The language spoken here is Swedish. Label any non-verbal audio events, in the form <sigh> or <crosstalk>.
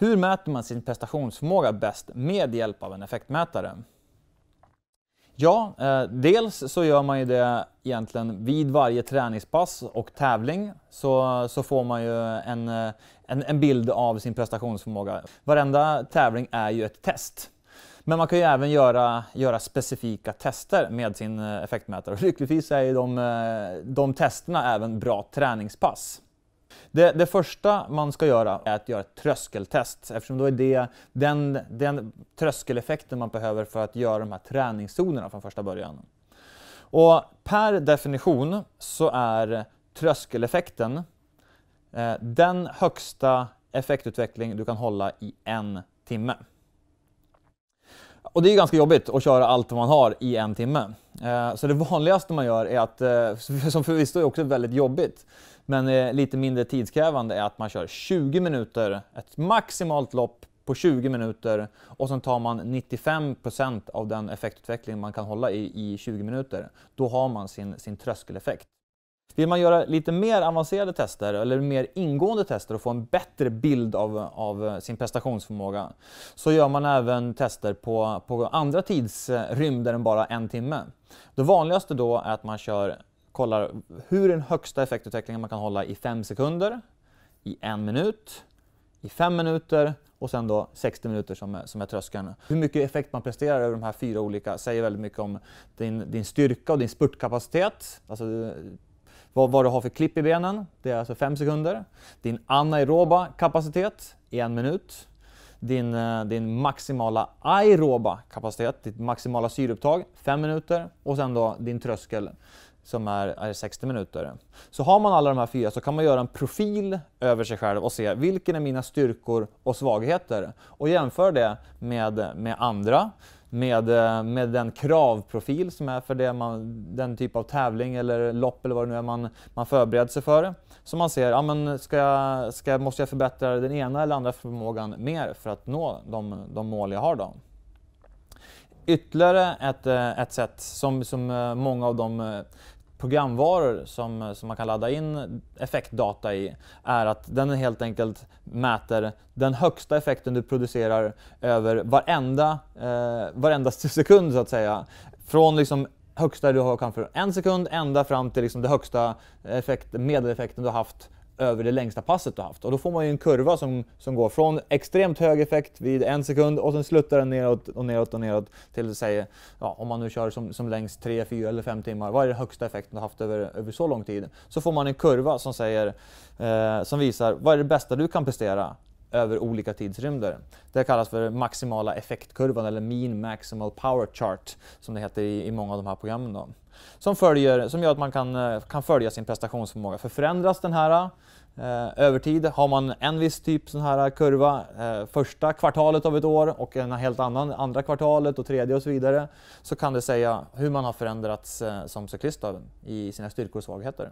Hur mäter man sin prestationsförmåga bäst med hjälp av en effektmätare? Ja, eh, dels så gör man ju det egentligen vid varje träningspass och tävling så, så får man ju en, eh, en, en bild av sin prestationsförmåga. Varenda tävling är ju ett test. Men man kan ju även göra, göra specifika tester med sin eh, effektmätare. Lyckligtvis är ju de, eh, de testerna även bra träningspass. Det, det, första man ska göra är att göra ett tröskeltest eftersom då är det den, den tröskeleffekten man behöver för att göra de här träningszonerna från första början. Och per definition så är tröskeleffekten eh, den högsta effektutveckling du kan hålla i en timme. Och det är ganska jobbigt att köra allt man har i en timme. Eh, så det vanligaste man gör är att, eh, <laughs> som förvisso är också väldigt jobbigt, men eh, lite mindre tidskrävande är att man kör 20 minuter, ett maximalt lopp på 20 minuter och sen tar man 95 av den effektutveckling man kan hålla i, i 20 minuter. Då har man sin, sin tröskeleffekt. Vill man göra lite mer avancerade tester eller mer ingående tester och få en bättre bild av, av sin prestationsförmåga så gör man även tester på, på andra tidsrymder än bara en timme. Det vanligaste då är att man kör, kollar hur den högsta effektutvecklingen man kan hålla i 5 sekunder, i en minut, i fem minuter och sen då 60 minuter som är, som är tröskeln. Hur mycket effekt man presterar över de här fyra olika säger väldigt mycket om din, din styrka och din spurtkapacitet, alltså vad, vad du har för klipp i benen, det är alltså 5 sekunder. Din anaeroba kapacitet en minut. Din, eh, din maximala aeroba kapacitet, ditt maximala syreupptag, 5 minuter. Och sen då din tröskel som är, är 60 minuter. Så har man alla de här fyra så kan man göra en profil över sig själv och se vilken är mina styrkor och svagheter och jämföra det med, med andra med, eh, med den kravprofil som är för det man, den typ av tävling eller lopp eller vad det nu är man, man förbereder sig för. Så man ser, ja, men ska jag, ska, måste jag förbättra den ena eller andra förmågan mer för att nå de, de mål jag har då? Ytterligare ett, eh, ett sätt som, som eh, många av de programvaror som, som man kan ladda in effektdata i är att den helt enkelt mäter den högsta effekten du producerar över varenda, eh, varenda <laughs> sekund så att säga. Från liksom högsta du har kanske en sekund ända fram till liksom det högsta effekt, medeleffekten du har haft över det längsta passet du haft. Och då får man ju en kurva som, som går från extremt hög effekt vid en sekund och sen sluttar den neråt och neråt och neråt till säg, ja, om man nu kör som, som längst 3, 4 eller 5 timmar, vad är den högsta effekten du haft över, över så lång tid? Så får man en kurva som, säger, eh, som visar vad är det bästa du kan prestera över olika tidsrymder. Det kallas för maximala effektkurvan eller mean maximal power chart som det heter i, i många av de här programmen. Då. Som, följer, som gör att man kan, eh, kan följa sin prestationsförmåga. För förändras den här Eh, över tid har man en viss typ sån här eh, kurva eh, första kvartalet av ett år och en helt annan andra kvartalet och tredje och så vidare så kan det säga hur man har förändrats eh, som cyklist i sina styrkor och svagheter.